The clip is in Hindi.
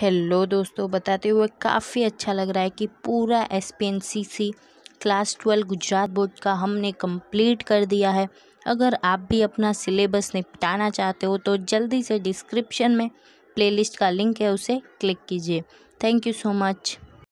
हेलो दोस्तों बताते हुए काफ़ी अच्छा लग रहा है कि पूरा S P class twelve Gujarat board का हमने कंप्लीट कर दिया है अगर आप भी अपना सिलेबस निपटाना चाहते हो तो जल्दी से डिस्क्रिप्शन में प्लेलिस्ट का लिंक है उसे क्लिक कीजिए थैंक यू सो मच